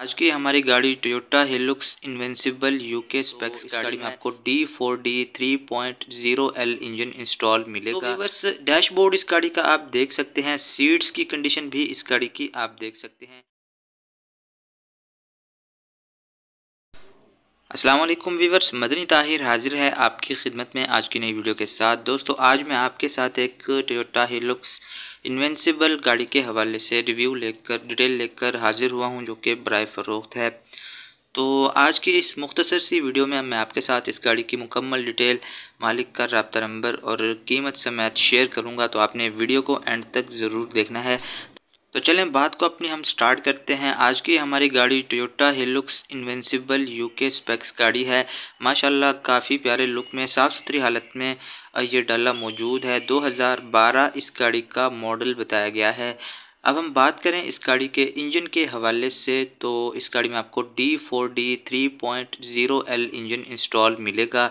आज की हमारी गाड़ी Toyota Hilux Invincible UK specs गाड़ी में आपको D four D three point zero L engine install मिलेगा तो बस डैशबोर्ड इस गाड़ी का आप देख सकते हैं सीट्स की कंडीशन भी इस गाड़ी की आप देख सकते हैं असलम वीवर्स मदनी ताहिर हाजिर है आपकी खिदमत में आज की नई वीडियो के साथ दोस्तों आज मैं आपके साथ एक टोयोटा हिलुक्स इन्वेंसिबल गाड़ी के हवाले से रिव्यू लेकर डिटेल लेकर हाजिर हुआ हूं जो कि बरए फ़रोख्त है तो आज की इस मुख्तसर सी वीडियो में मैं आपके साथ इस गाड़ी की मुकम्मल डिटेल मालिक का रबता नंबर और कीमत समेत शेयर करूँगा तो आपने वीडियो को एंड तक ज़रूर देखना है तो चलें बात को अपनी हम स्टार्ट करते हैं आज की हमारी गाड़ी Toyota Hilux Invincible UK specs गाड़ी है माशाल्लाह काफ़ी प्यारे लुक में साफ़ सुथरी हालत में ये डाला मौजूद है 2012 इस गाड़ी का मॉडल बताया गया है अब हम बात करें इस गाड़ी के इंजन के हवाले से तो इस गाड़ी में आपको D four D three point zero L engine install मिलेगा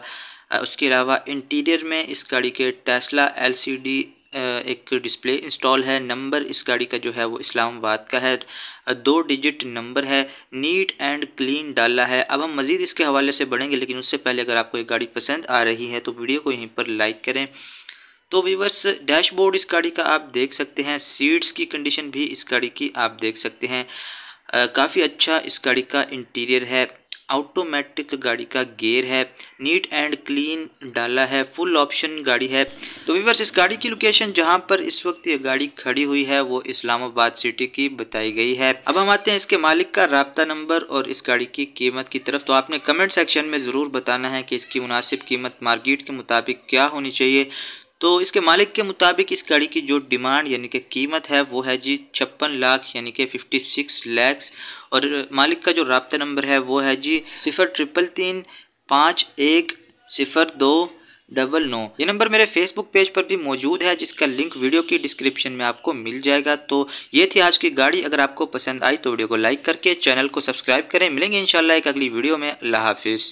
उसके अलावा इंटीरियर में इस गाड़ी के टेस्ला एलसीडी एक डिस्प्ले इंस्टॉल है नंबर इस गाड़ी का जो है वो इस्लामाबाद का है दो डिजिट नंबर है नीट एंड क्लीन डाला है अब हम मज़ीद इसके हवाले से बढ़ेंगे लेकिन उससे पहले अगर आपको ये गाड़ी पसंद आ रही है तो वीडियो को यहीं पर लाइक करें तो वीवर्स डैशबोर्ड इस गाड़ी का आप देख सकते हैं सीट्स की कंडीशन भी इस गाड़ी की आप देख सकते हैं काफ़ी अच्छा इस गाड़ी का इंटीरियर है ऑटोमेटिक गाड़ी का गेयर है नीट एंड क्लीन डाला है फुल ऑप्शन गाड़ी है तो वीवर्स इस गाड़ी की लोकेशन जहां पर इस वक्त ये गाड़ी खड़ी हुई है वो इस्लामाबाद सिटी की बताई गई है अब हम आते हैं इसके मालिक का रबता नंबर और इस गाड़ी की कीमत की तरफ तो आपने कमेंट सेक्शन में ज़रूर बताना है कि इसकी मुनासिब कीमत मार्केट के मुताबिक क्या होनी चाहिए तो इसके मालिक के मुताबिक इस गाड़ी की जो डिमांड यानी कि कीमत है वो है जी छप्पन लाख यानी कि फिफ्टी सिक्स लैक्स और मालिक का जो रबता नंबर है वो है जी सिफर ट्रिपल तीन पाँच एक सिफर दो डबल नौ ये नंबर मेरे फेसबुक पेज पर भी मौजूद है जिसका लिंक वीडियो की डिस्क्रिप्शन में आपको मिल जाएगा तो ये थी आज की गाड़ी अगर आपको पसंद आई तो वीडियो को लाइक करके चैनल को सब्सक्राइब करें मिलेंगे इंशाल्लाह एक अगली वीडियो में अल्लाह हाफिज़